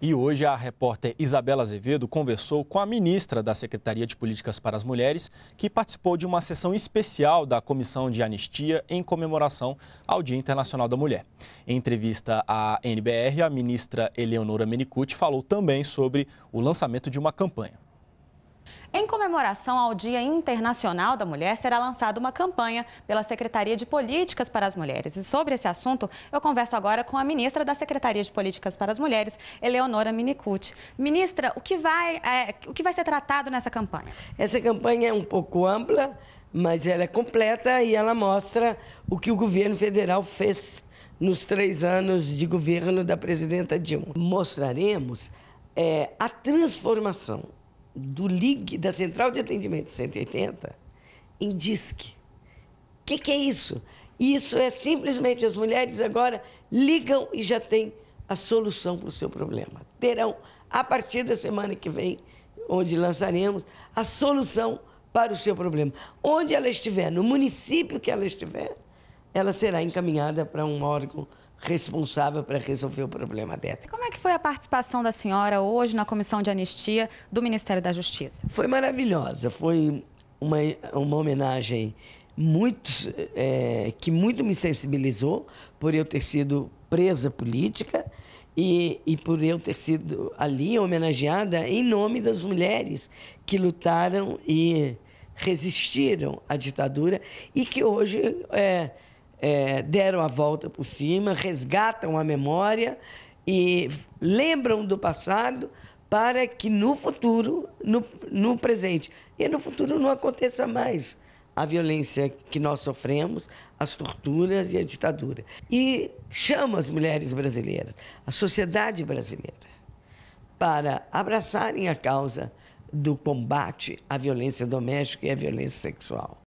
E hoje a repórter Isabela Azevedo conversou com a ministra da Secretaria de Políticas para as Mulheres, que participou de uma sessão especial da Comissão de Anistia em comemoração ao Dia Internacional da Mulher. Em entrevista à NBR, a ministra Eleonora Menicucci falou também sobre o lançamento de uma campanha. Em comemoração ao Dia Internacional da Mulher, será lançada uma campanha pela Secretaria de Políticas para as Mulheres. E sobre esse assunto, eu converso agora com a ministra da Secretaria de Políticas para as Mulheres, Eleonora Minicucci. Ministra, o que vai, é, o que vai ser tratado nessa campanha? Essa campanha é um pouco ampla, mas ela é completa e ela mostra o que o governo federal fez nos três anos de governo da presidenta Dilma. Mostraremos é, a transformação do LIG, da Central de Atendimento 180, em disque. O que, que é isso? Isso é simplesmente as mulheres agora ligam e já têm a solução para o seu problema. Terão, a partir da semana que vem, onde lançaremos, a solução para o seu problema. Onde ela estiver, no município que ela estiver, ela será encaminhada para um órgão responsável para resolver o problema dela. Como é que foi a participação da senhora hoje na comissão de anistia do Ministério da Justiça? Foi maravilhosa, foi uma, uma homenagem muito, é, que muito me sensibilizou por eu ter sido presa política e, e por eu ter sido ali homenageada em nome das mulheres que lutaram e resistiram à ditadura e que hoje é, é, deram a volta por cima, resgatam a memória e lembram do passado para que no futuro, no, no presente e no futuro não aconteça mais a violência que nós sofremos, as torturas e a ditadura. E chama as mulheres brasileiras, a sociedade brasileira, para abraçarem a causa do combate à violência doméstica e à violência sexual.